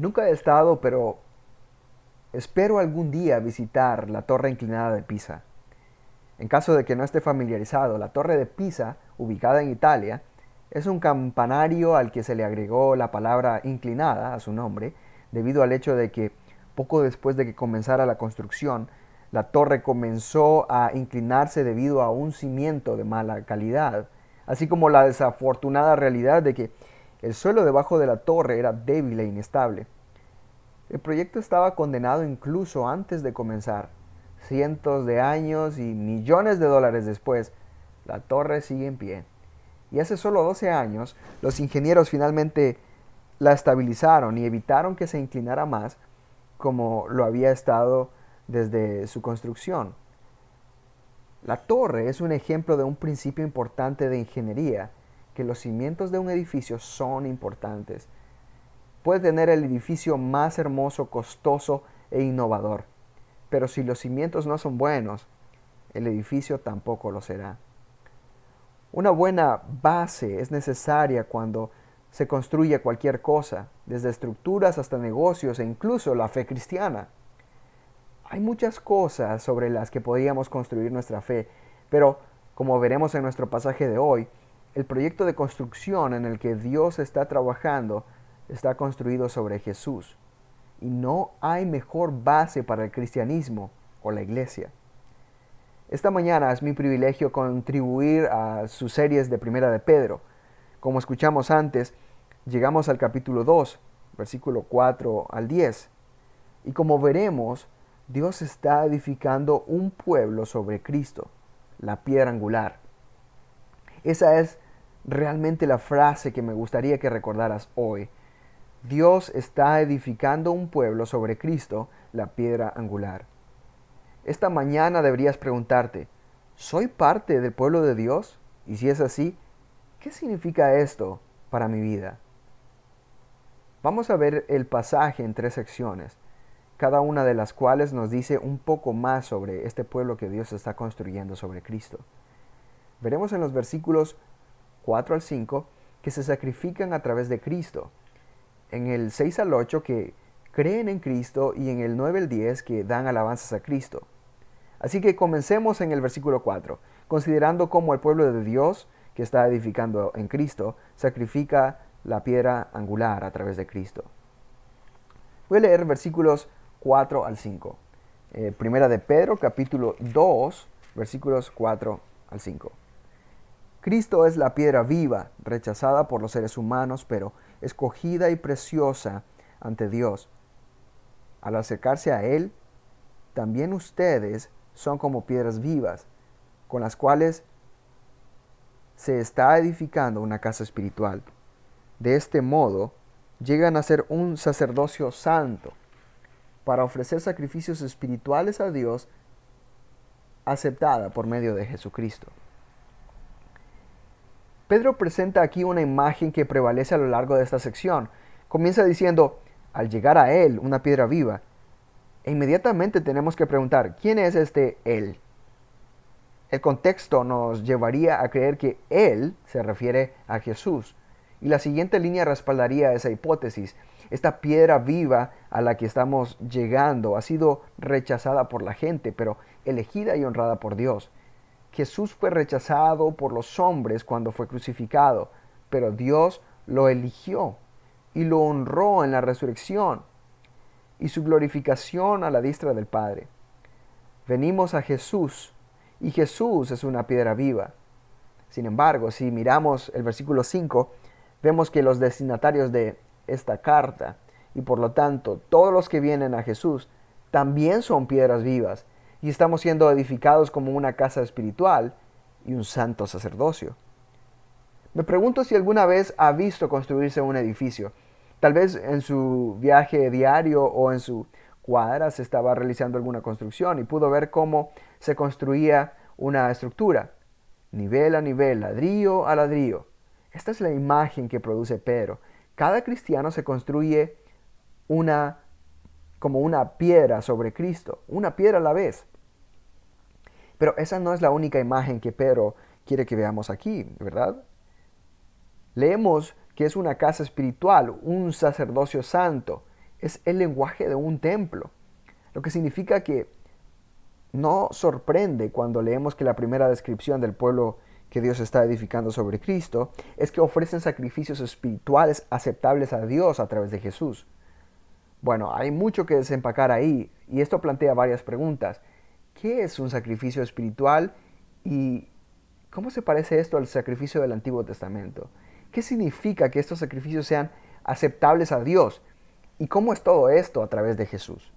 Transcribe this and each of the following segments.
Nunca he estado, pero espero algún día visitar la torre inclinada de Pisa. En caso de que no esté familiarizado, la torre de Pisa, ubicada en Italia, es un campanario al que se le agregó la palabra inclinada a su nombre, debido al hecho de que poco después de que comenzara la construcción, la torre comenzó a inclinarse debido a un cimiento de mala calidad, así como la desafortunada realidad de que el suelo debajo de la torre era débil e inestable. El proyecto estaba condenado incluso antes de comenzar. Cientos de años y millones de dólares después, la torre sigue en pie. Y hace solo 12 años, los ingenieros finalmente la estabilizaron y evitaron que se inclinara más como lo había estado desde su construcción. La torre es un ejemplo de un principio importante de ingeniería que los cimientos de un edificio son importantes. Puede tener el edificio más hermoso, costoso e innovador, pero si los cimientos no son buenos, el edificio tampoco lo será. Una buena base es necesaria cuando se construye cualquier cosa, desde estructuras hasta negocios e incluso la fe cristiana. Hay muchas cosas sobre las que podríamos construir nuestra fe, pero como veremos en nuestro pasaje de hoy, el proyecto de construcción en el que Dios está trabajando está construido sobre Jesús. Y no hay mejor base para el cristianismo o la iglesia. Esta mañana es mi privilegio contribuir a sus series de Primera de Pedro. Como escuchamos antes, llegamos al capítulo 2, versículo 4 al 10. Y como veremos, Dios está edificando un pueblo sobre Cristo, la piedra angular. Esa es realmente la frase que me gustaría que recordaras hoy. Dios está edificando un pueblo sobre Cristo, la piedra angular. Esta mañana deberías preguntarte, ¿soy parte del pueblo de Dios? Y si es así, ¿qué significa esto para mi vida? Vamos a ver el pasaje en tres secciones, cada una de las cuales nos dice un poco más sobre este pueblo que Dios está construyendo sobre Cristo. Veremos en los versículos 4 al 5, que se sacrifican a través de Cristo. En el 6 al 8, que creen en Cristo. Y en el 9 al 10, que dan alabanzas a Cristo. Así que comencemos en el versículo 4, considerando cómo el pueblo de Dios, que está edificando en Cristo, sacrifica la piedra angular a través de Cristo. Voy a leer versículos 4 al 5. Eh, primera de Pedro, capítulo 2, versículos 4 al 5. Cristo es la piedra viva, rechazada por los seres humanos, pero escogida y preciosa ante Dios. Al acercarse a Él, también ustedes son como piedras vivas, con las cuales se está edificando una casa espiritual. De este modo, llegan a ser un sacerdocio santo para ofrecer sacrificios espirituales a Dios aceptada por medio de Jesucristo. Pedro presenta aquí una imagen que prevalece a lo largo de esta sección. Comienza diciendo, al llegar a Él, una piedra viva. E inmediatamente tenemos que preguntar, ¿quién es este Él? El contexto nos llevaría a creer que Él se refiere a Jesús. Y la siguiente línea respaldaría esa hipótesis. Esta piedra viva a la que estamos llegando ha sido rechazada por la gente, pero elegida y honrada por Dios. Jesús fue rechazado por los hombres cuando fue crucificado, pero Dios lo eligió y lo honró en la resurrección y su glorificación a la diestra del Padre. Venimos a Jesús y Jesús es una piedra viva. Sin embargo, si miramos el versículo 5, vemos que los destinatarios de esta carta y por lo tanto todos los que vienen a Jesús también son piedras vivas y estamos siendo edificados como una casa espiritual y un santo sacerdocio. Me pregunto si alguna vez ha visto construirse un edificio. Tal vez en su viaje diario o en su cuadra se estaba realizando alguna construcción y pudo ver cómo se construía una estructura, nivel a nivel, ladrillo a ladrillo. Esta es la imagen que produce Pedro. Cada cristiano se construye una como una piedra sobre Cristo, una piedra a la vez. Pero esa no es la única imagen que Pedro quiere que veamos aquí, ¿verdad? Leemos que es una casa espiritual, un sacerdocio santo. Es el lenguaje de un templo. Lo que significa que no sorprende cuando leemos que la primera descripción del pueblo que Dios está edificando sobre Cristo es que ofrecen sacrificios espirituales aceptables a Dios a través de Jesús. Bueno, hay mucho que desempacar ahí y esto plantea varias preguntas. ¿Qué es un sacrificio espiritual y cómo se parece esto al sacrificio del Antiguo Testamento? ¿Qué significa que estos sacrificios sean aceptables a Dios? ¿Y cómo es todo esto a través de Jesús?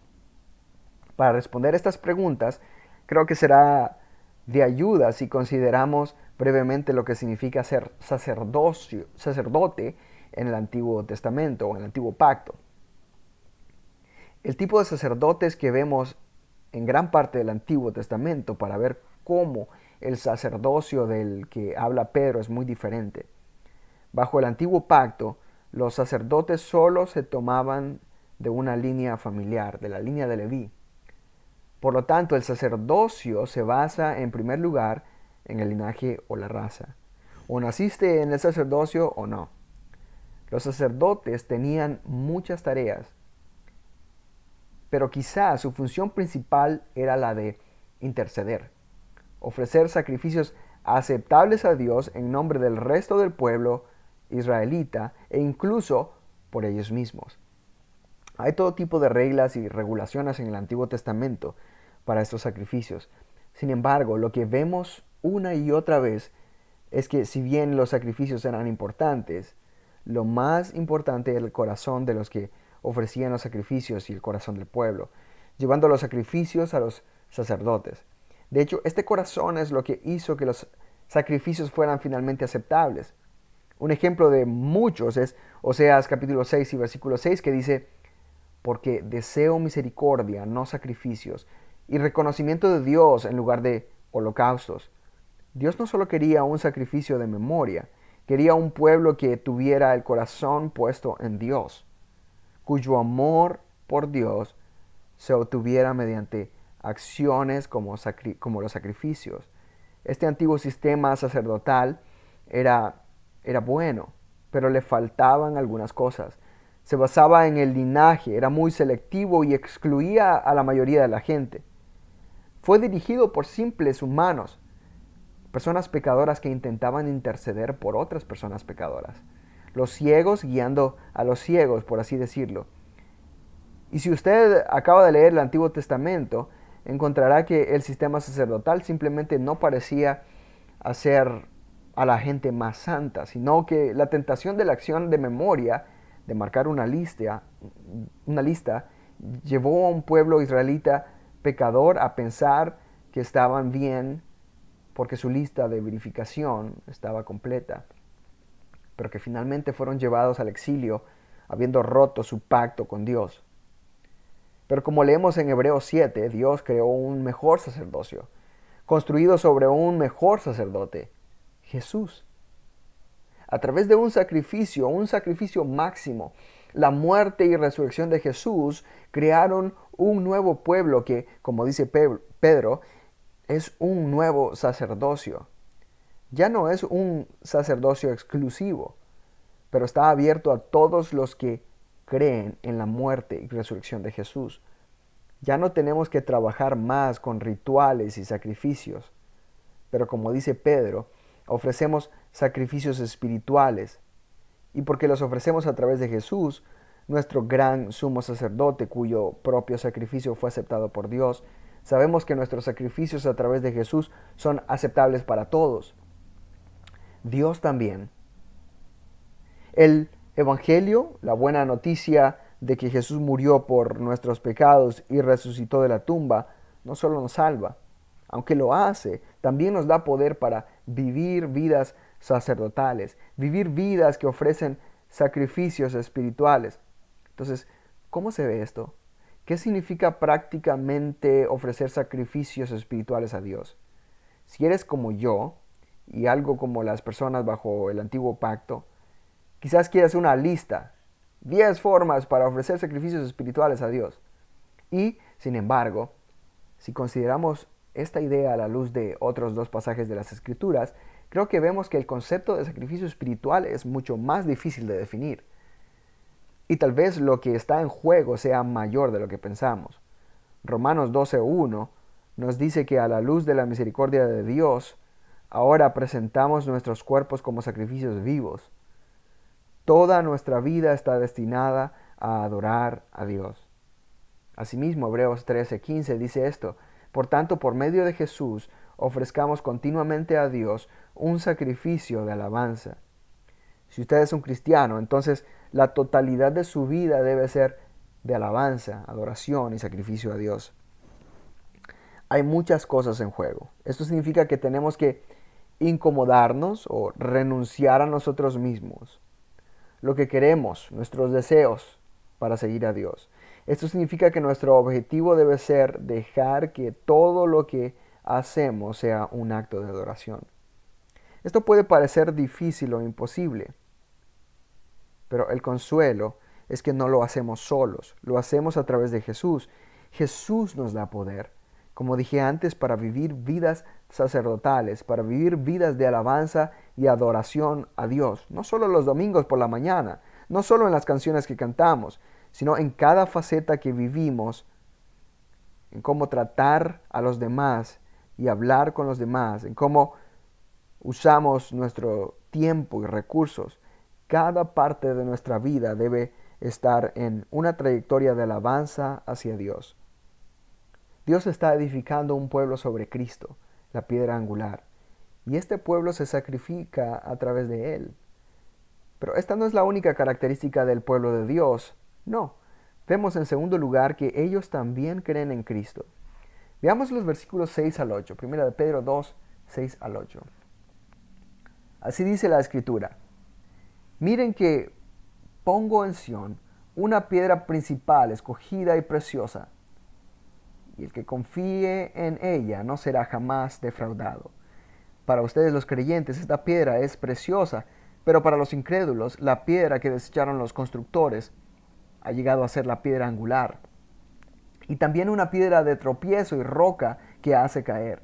Para responder estas preguntas, creo que será de ayuda si consideramos brevemente lo que significa ser sacerdote en el Antiguo Testamento o en el Antiguo Pacto. El tipo de sacerdotes que vemos en gran parte del Antiguo Testamento para ver cómo el sacerdocio del que habla Pedro es muy diferente. Bajo el antiguo pacto, los sacerdotes solo se tomaban de una línea familiar, de la línea de Leví. Por lo tanto, el sacerdocio se basa en primer lugar en el linaje o la raza. O naciste en el sacerdocio o no. Los sacerdotes tenían muchas tareas pero quizá su función principal era la de interceder, ofrecer sacrificios aceptables a Dios en nombre del resto del pueblo israelita e incluso por ellos mismos. Hay todo tipo de reglas y regulaciones en el Antiguo Testamento para estos sacrificios. Sin embargo, lo que vemos una y otra vez es que si bien los sacrificios eran importantes, lo más importante era el corazón de los que ofrecían los sacrificios y el corazón del pueblo, llevando los sacrificios a los sacerdotes. De hecho, este corazón es lo que hizo que los sacrificios fueran finalmente aceptables. Un ejemplo de muchos es Oseas capítulo 6 y versículo 6 que dice, porque deseo misericordia, no sacrificios, y reconocimiento de Dios en lugar de holocaustos. Dios no solo quería un sacrificio de memoria, quería un pueblo que tuviera el corazón puesto en Dios cuyo amor por Dios se obtuviera mediante acciones como, los sacrificios. Este antiguo sistema sacerdotal era, era bueno, pero le faltaban algunas cosas. Se basaba en el linaje, era muy selectivo y excluía a la mayoría de la gente. Fue dirigido por simples humanos, personas pecadoras que intentaban interceder por otras personas pecadoras los ciegos guiando a los ciegos, por así decirlo. Y si usted acaba de leer el Antiguo Testamento, encontrará que el sistema sacerdotal simplemente no parecía hacer a la gente más santa, sino que la tentación de la acción de memoria, de marcar una lista, una lista, llevó a un pueblo israelita pecador a pensar que estaban bien porque su lista de verificación estaba completa pero que finalmente fueron llevados al exilio habiendo roto su pacto con Dios. Pero como leemos en Hebreos 7, Dios creó un mejor sacerdocio, construido sobre un mejor sacerdote, Jesús. A través de un sacrificio, un sacrificio máximo, la muerte y resurrección de Jesús crearon un nuevo pueblo que, como dice Pedro, es un nuevo sacerdocio ya no es un sacerdocio exclusivo, pero está abierto a todos los que creen en la muerte y resurrección de Jesús. Ya no tenemos que trabajar más con rituales y sacrificios, pero como dice Pedro, ofrecemos sacrificios espirituales, y porque los ofrecemos a través de Jesús, nuestro gran sumo sacerdote cuyo propio sacrificio fue aceptado por Dios, sabemos que nuestros sacrificios a través de Jesús son aceptables para todos. Dios también. El Evangelio, la buena noticia de que Jesús murió por nuestros pecados y resucitó de la tumba, no solo nos salva, aunque lo hace, también nos da poder para vivir vidas sacerdotales, vivir vidas que ofrecen sacrificios espirituales. Entonces, ¿cómo se ve esto? ¿Qué significa prácticamente ofrecer sacrificios espirituales a Dios? Si eres como yo, y algo como las personas bajo el antiguo pacto, quizás quieras una lista, 10 formas para ofrecer sacrificios espirituales a Dios. Y, sin embargo, si consideramos esta idea a la luz de otros dos pasajes de las Escrituras, creo que vemos que el concepto de sacrificio espiritual es mucho más difícil de definir. Y tal vez lo que está en juego sea mayor de lo que pensamos. Romanos 12.1 nos dice que a la luz de la misericordia de Dios, Ahora presentamos nuestros cuerpos como sacrificios vivos. Toda nuestra vida está destinada a adorar a Dios. Asimismo, Hebreos 13:15 dice esto, por tanto, por medio de Jesús, ofrezcamos continuamente a Dios un sacrificio de alabanza. Si usted es un cristiano, entonces la totalidad de su vida debe ser de alabanza, adoración y sacrificio a Dios. Hay muchas cosas en juego. Esto significa que tenemos que incomodarnos o renunciar a nosotros mismos, lo que queremos, nuestros deseos para seguir a Dios. Esto significa que nuestro objetivo debe ser dejar que todo lo que hacemos sea un acto de adoración. Esto puede parecer difícil o imposible, pero el consuelo es que no lo hacemos solos, lo hacemos a través de Jesús. Jesús nos da poder como dije antes, para vivir vidas sacerdotales, para vivir vidas de alabanza y adoración a Dios, no solo los domingos por la mañana, no solo en las canciones que cantamos, sino en cada faceta que vivimos, en cómo tratar a los demás y hablar con los demás, en cómo usamos nuestro tiempo y recursos. Cada parte de nuestra vida debe estar en una trayectoria de alabanza hacia Dios. Dios está edificando un pueblo sobre Cristo, la piedra angular, y este pueblo se sacrifica a través de él. Pero esta no es la única característica del pueblo de Dios, no. Vemos en segundo lugar que ellos también creen en Cristo. Veamos los versículos 6 al 8, primera de Pedro 2, 6 al 8. Así dice la escritura. Miren que pongo en Sión una piedra principal, escogida y preciosa, y el que confíe en ella no será jamás defraudado. Para ustedes los creyentes esta piedra es preciosa, pero para los incrédulos la piedra que desecharon los constructores ha llegado a ser la piedra angular, y también una piedra de tropiezo y roca que hace caer.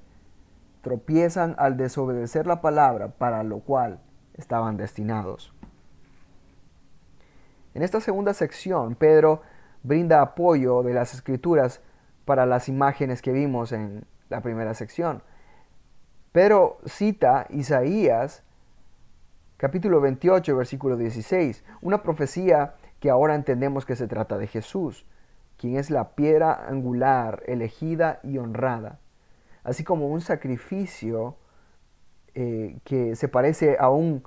Tropiezan al desobedecer la palabra para lo cual estaban destinados. En esta segunda sección, Pedro brinda apoyo de las escrituras para las imágenes que vimos en la primera sección. Pero cita Isaías capítulo 28, versículo 16, una profecía que ahora entendemos que se trata de Jesús, quien es la piedra angular, elegida y honrada, así como un sacrificio eh, que se parece a un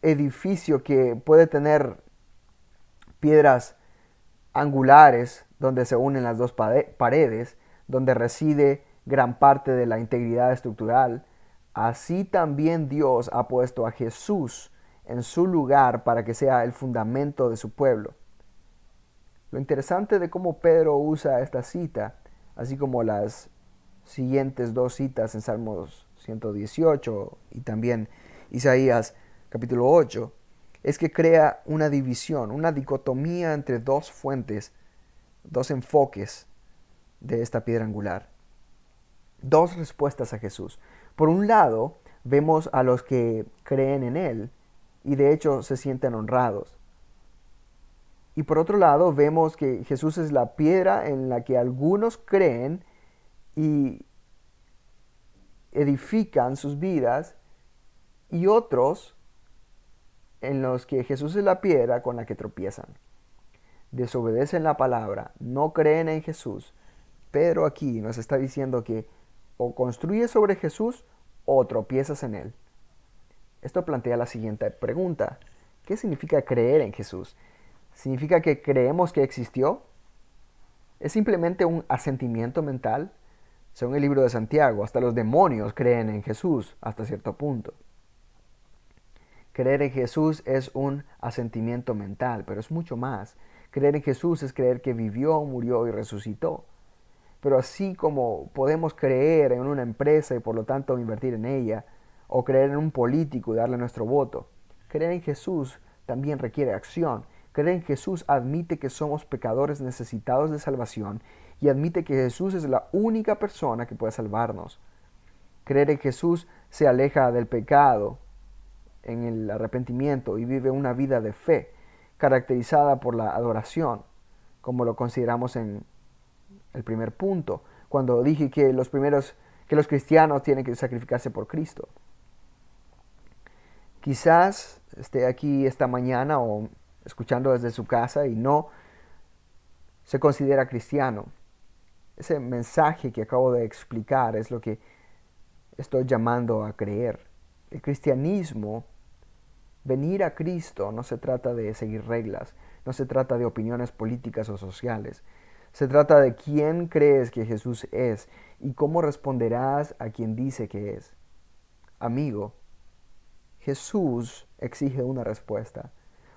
edificio que puede tener piedras angulares donde se unen las dos paredes, donde reside gran parte de la integridad estructural, así también Dios ha puesto a Jesús en su lugar para que sea el fundamento de su pueblo. Lo interesante de cómo Pedro usa esta cita, así como las siguientes dos citas en Salmos 118 y también Isaías capítulo 8, es que crea una división, una dicotomía entre dos fuentes dos enfoques de esta piedra angular, dos respuestas a Jesús. Por un lado, vemos a los que creen en Él y de hecho se sienten honrados. Y por otro lado, vemos que Jesús es la piedra en la que algunos creen y edifican sus vidas y otros en los que Jesús es la piedra con la que tropiezan desobedecen la palabra, no creen en Jesús, pero aquí nos está diciendo que o construyes sobre Jesús o tropiezas en él. Esto plantea la siguiente pregunta. ¿Qué significa creer en Jesús? ¿Significa que creemos que existió? ¿Es simplemente un asentimiento mental? Según el libro de Santiago, hasta los demonios creen en Jesús hasta cierto punto. Creer en Jesús es un asentimiento mental, pero es mucho más. Creer en Jesús es creer que vivió, murió y resucitó. Pero así como podemos creer en una empresa y por lo tanto invertir en ella, o creer en un político y darle nuestro voto, creer en Jesús también requiere acción. Creer en Jesús admite que somos pecadores necesitados de salvación y admite que Jesús es la única persona que puede salvarnos. Creer en Jesús se aleja del pecado, en el arrepentimiento y vive una vida de fe caracterizada por la adoración, como lo consideramos en el primer punto, cuando dije que los primeros que los cristianos tienen que sacrificarse por Cristo. Quizás esté aquí esta mañana o escuchando desde su casa y no se considera cristiano. Ese mensaje que acabo de explicar es lo que estoy llamando a creer. El cristianismo Venir a Cristo no se trata de seguir reglas, no se trata de opiniones políticas o sociales. Se trata de quién crees que Jesús es y cómo responderás a quien dice que es. Amigo, Jesús exige una respuesta.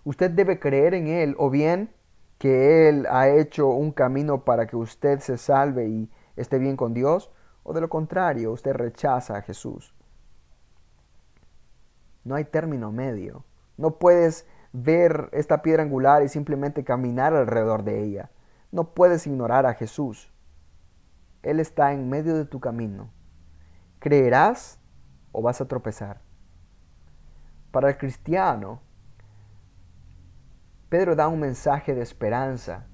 Usted debe creer en Él o bien que Él ha hecho un camino para que usted se salve y esté bien con Dios, o de lo contrario, usted rechaza a Jesús. No hay término medio. No puedes ver esta piedra angular y simplemente caminar alrededor de ella. No puedes ignorar a Jesús. Él está en medio de tu camino. ¿Creerás o vas a tropezar? Para el cristiano, Pedro da un mensaje de esperanza.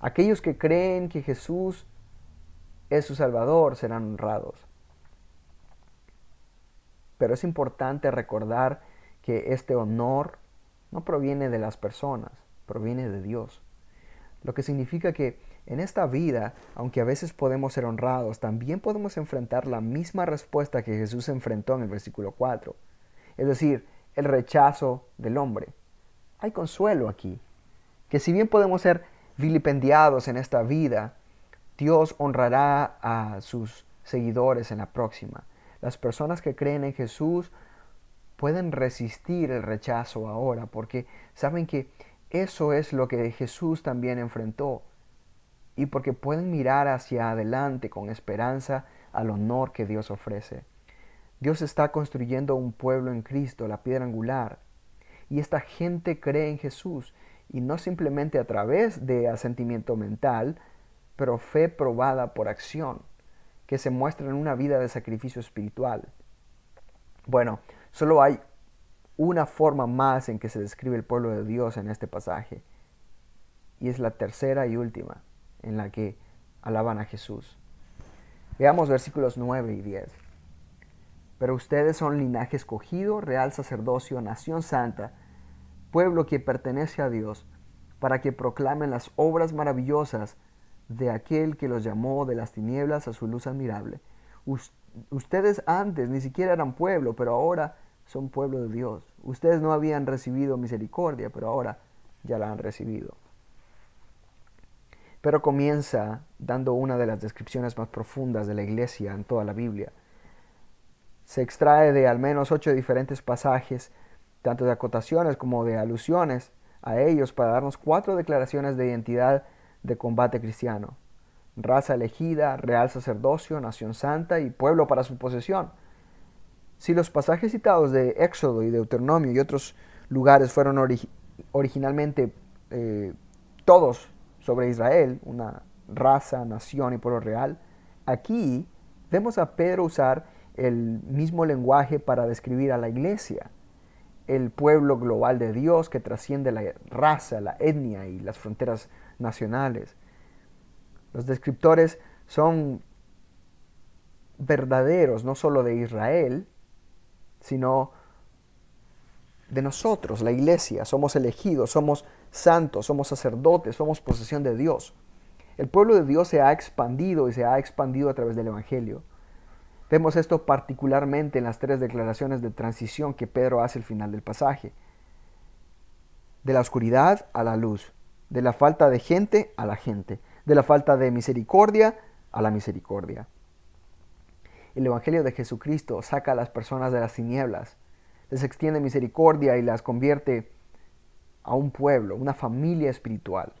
Aquellos que creen que Jesús es su Salvador serán honrados. Pero es importante recordar que este honor no proviene de las personas, proviene de Dios. Lo que significa que en esta vida, aunque a veces podemos ser honrados, también podemos enfrentar la misma respuesta que Jesús enfrentó en el versículo 4, es decir, el rechazo del hombre. Hay consuelo aquí, que si bien podemos ser vilipendiados en esta vida, Dios honrará a sus seguidores en la próxima. Las personas que creen en Jesús pueden resistir el rechazo ahora porque saben que eso es lo que Jesús también enfrentó y porque pueden mirar hacia adelante con esperanza al honor que Dios ofrece. Dios está construyendo un pueblo en Cristo, la piedra angular, y esta gente cree en Jesús y no simplemente a través de asentimiento mental, pero fe probada por acción se muestra en una vida de sacrificio espiritual. Bueno, solo hay una forma más en que se describe el pueblo de Dios en este pasaje, y es la tercera y última en la que alaban a Jesús. Veamos versículos 9 y 10. Pero ustedes son linaje escogido, real sacerdocio, nación santa, pueblo que pertenece a Dios, para que proclamen las obras maravillosas de aquel que los llamó de las tinieblas a su luz admirable. Ustedes antes ni siquiera eran pueblo, pero ahora son pueblo de Dios. Ustedes no habían recibido misericordia, pero ahora ya la han recibido. Pero comienza dando una de las descripciones más profundas de la iglesia en toda la Biblia. Se extrae de al menos ocho diferentes pasajes, tanto de acotaciones como de alusiones a ellos, para darnos cuatro declaraciones de identidad de combate cristiano. Raza elegida, real sacerdocio, nación santa y pueblo para su posesión. Si los pasajes citados de Éxodo y Deuteronomio y otros lugares fueron originalmente eh, todos sobre Israel, una raza, nación y pueblo real, aquí vemos a Pedro usar el mismo lenguaje para describir a la iglesia, el pueblo global de Dios que trasciende la raza, la etnia y las fronteras nacionales. Los descriptores son verdaderos no solo de Israel, sino de nosotros, la iglesia. Somos elegidos, somos santos, somos sacerdotes, somos posesión de Dios. El pueblo de Dios se ha expandido y se ha expandido a través del Evangelio. Vemos esto particularmente en las tres declaraciones de transición que Pedro hace al final del pasaje. De la oscuridad a la luz, de la falta de gente a la gente, de la falta de misericordia a la misericordia. El Evangelio de Jesucristo saca a las personas de las tinieblas, les extiende misericordia y las convierte a un pueblo, una familia espiritual.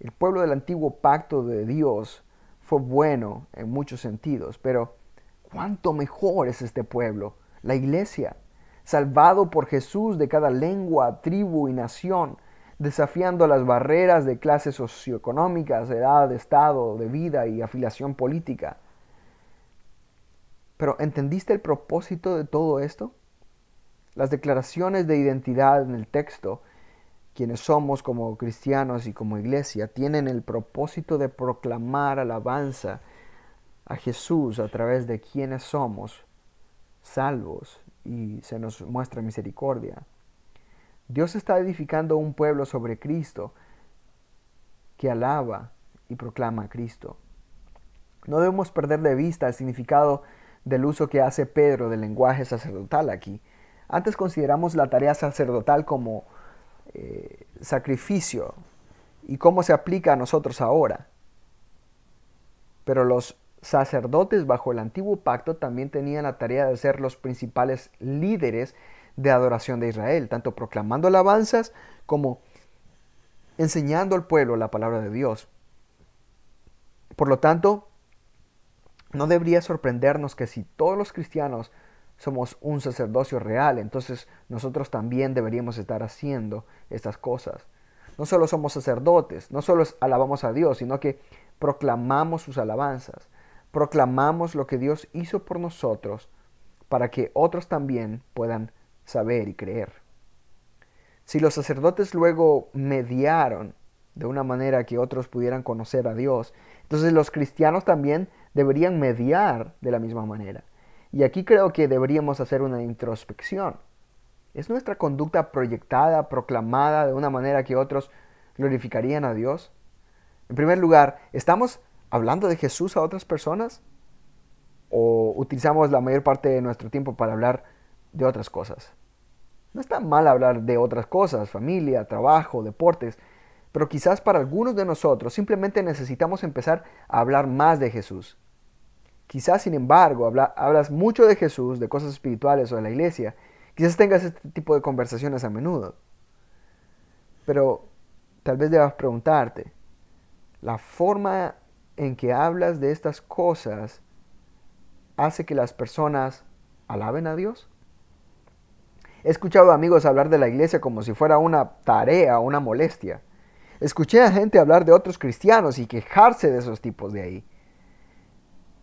El pueblo del antiguo pacto de Dios fue bueno en muchos sentidos, pero ¿cuánto mejor es este pueblo? La iglesia, salvado por Jesús de cada lengua, tribu y nación, desafiando las barreras de clases socioeconómicas, edad, de estado, de vida y afiliación política. Pero ¿entendiste el propósito de todo esto? Las declaraciones de identidad en el texto, quienes somos como cristianos y como iglesia, tienen el propósito de proclamar alabanza a Jesús a través de quienes somos salvos y se nos muestra misericordia. Dios está edificando un pueblo sobre Cristo que alaba y proclama a Cristo. No debemos perder de vista el significado del uso que hace Pedro del lenguaje sacerdotal aquí. Antes consideramos la tarea sacerdotal como eh, sacrificio y cómo se aplica a nosotros ahora. Pero los sacerdotes bajo el antiguo pacto también tenían la tarea de ser los principales líderes de adoración de Israel, tanto proclamando alabanzas como enseñando al pueblo la palabra de Dios. Por lo tanto, no debería sorprendernos que si todos los cristianos somos un sacerdocio real, entonces nosotros también deberíamos estar haciendo estas cosas. No solo somos sacerdotes, no solo alabamos a Dios, sino que proclamamos sus alabanzas, proclamamos lo que Dios hizo por nosotros para que otros también puedan saber y creer. Si los sacerdotes luego mediaron de una manera que otros pudieran conocer a Dios, entonces los cristianos también deberían mediar de la misma manera. Y aquí creo que deberíamos hacer una introspección. ¿Es nuestra conducta proyectada, proclamada de una manera que otros glorificarían a Dios? En primer lugar, ¿estamos hablando de Jesús a otras personas? ¿O utilizamos la mayor parte de nuestro tiempo para hablar de otras cosas? No está mal hablar de otras cosas, familia, trabajo, deportes, pero quizás para algunos de nosotros simplemente necesitamos empezar a hablar más de Jesús. Quizás, sin embargo, hablas mucho de Jesús, de cosas espirituales o de la iglesia. Quizás tengas este tipo de conversaciones a menudo. Pero tal vez debas preguntarte, la forma en que hablas de estas cosas hace que las personas alaben a Dios? He escuchado a amigos hablar de la iglesia como si fuera una tarea, una molestia. Escuché a gente hablar de otros cristianos y quejarse de esos tipos de ahí.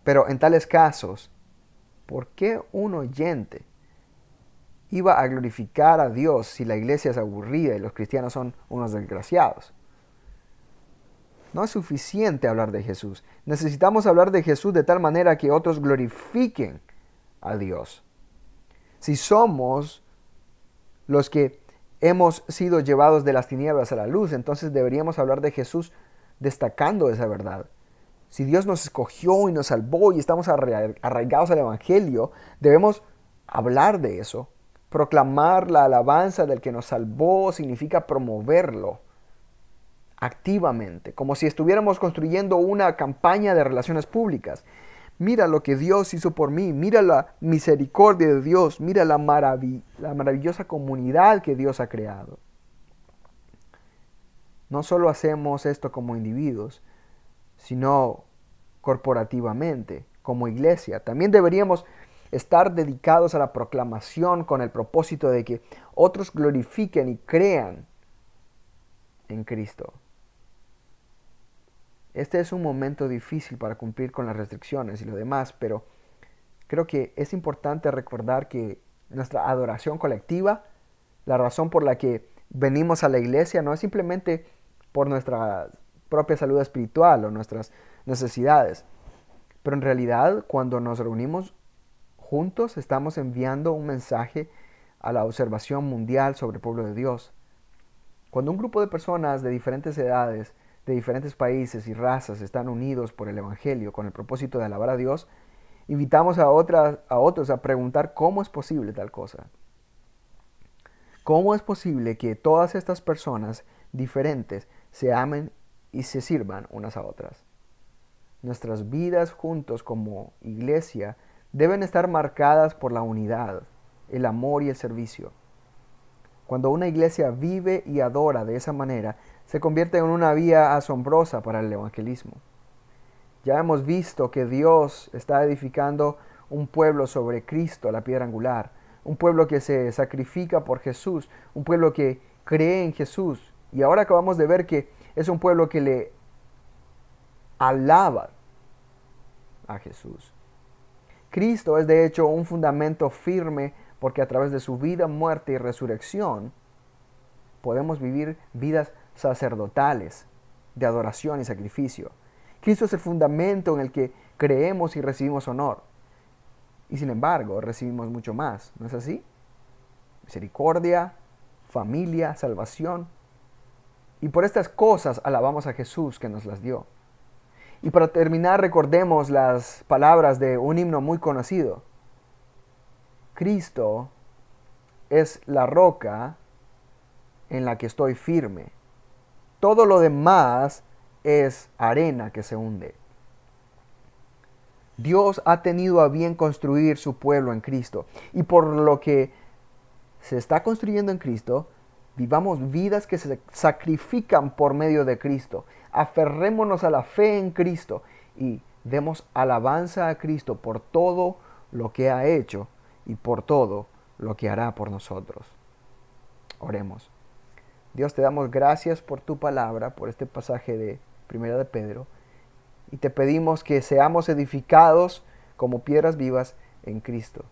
Pero en tales casos, ¿por qué un oyente iba a glorificar a Dios si la iglesia es aburrida y los cristianos son unos desgraciados? No es suficiente hablar de Jesús. Necesitamos hablar de Jesús de tal manera que otros glorifiquen a Dios. Si somos los que hemos sido llevados de las tinieblas a la luz, entonces deberíamos hablar de Jesús destacando esa verdad. Si Dios nos escogió y nos salvó y estamos arraigados al Evangelio, debemos hablar de eso. Proclamar la alabanza del que nos salvó significa promoverlo activamente, como si estuviéramos construyendo una campaña de relaciones públicas. Mira lo que Dios hizo por mí, mira la misericordia de Dios, mira la, maravillosa comunidad que Dios ha creado. No solo hacemos esto como individuos, sino corporativamente, como iglesia. También deberíamos estar dedicados a la proclamación con el propósito de que otros glorifiquen y crean en Cristo. Este es un momento difícil para cumplir con las restricciones y lo demás, pero creo que es importante recordar que nuestra adoración colectiva, la razón por la que venimos a la iglesia, no es simplemente por nuestra propia salud espiritual o nuestras necesidades, pero en realidad cuando nos reunimos juntos estamos enviando un mensaje a la observación mundial sobre el pueblo de Dios. Cuando un grupo de personas de diferentes edades de diferentes países y razas están unidos por el Evangelio con el propósito de alabar a Dios, invitamos a, otras, a otros a preguntar cómo es posible tal cosa. ¿Cómo es posible que todas estas personas diferentes se amen y se sirvan unas a otras? Nuestras vidas juntos como iglesia deben estar marcadas por la unidad, el amor y el servicio. Cuando una iglesia vive y adora de esa manera, se convierte en una vía asombrosa para el evangelismo. Ya hemos visto que Dios está edificando un pueblo sobre Cristo, la piedra angular, un pueblo que se sacrifica por Jesús, un pueblo que cree en Jesús. Y ahora acabamos de ver que es un pueblo que le alaba a Jesús. Cristo es de hecho un fundamento firme porque a través de su vida, muerte y resurrección podemos vivir vidas sacerdotales de adoración y sacrificio. Cristo es el fundamento en el que creemos y recibimos honor. Y sin embargo, recibimos mucho más, ¿no es así? Misericordia, familia, salvación. Y por estas cosas alabamos a Jesús que nos las dio. Y para terminar, recordemos las palabras de un himno muy conocido. Cristo es la roca en la que estoy firme. Todo lo demás es arena que se hunde. Dios ha tenido a bien construir su pueblo en Cristo. Y por lo que se está construyendo en Cristo, vivamos vidas que se sacrifican por medio de Cristo. Aferrémonos a la fe en Cristo y demos alabanza a Cristo por todo lo que ha hecho y por todo lo que hará por nosotros. Oremos. Dios, te damos gracias por tu palabra, por este pasaje de Primera de Pedro, y te pedimos que seamos edificados como piedras vivas en Cristo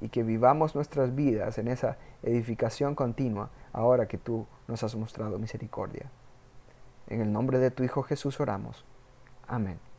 y que vivamos nuestras vidas en esa edificación continua ahora que tú nos has mostrado misericordia. En el nombre de tu Hijo Jesús oramos. Amén.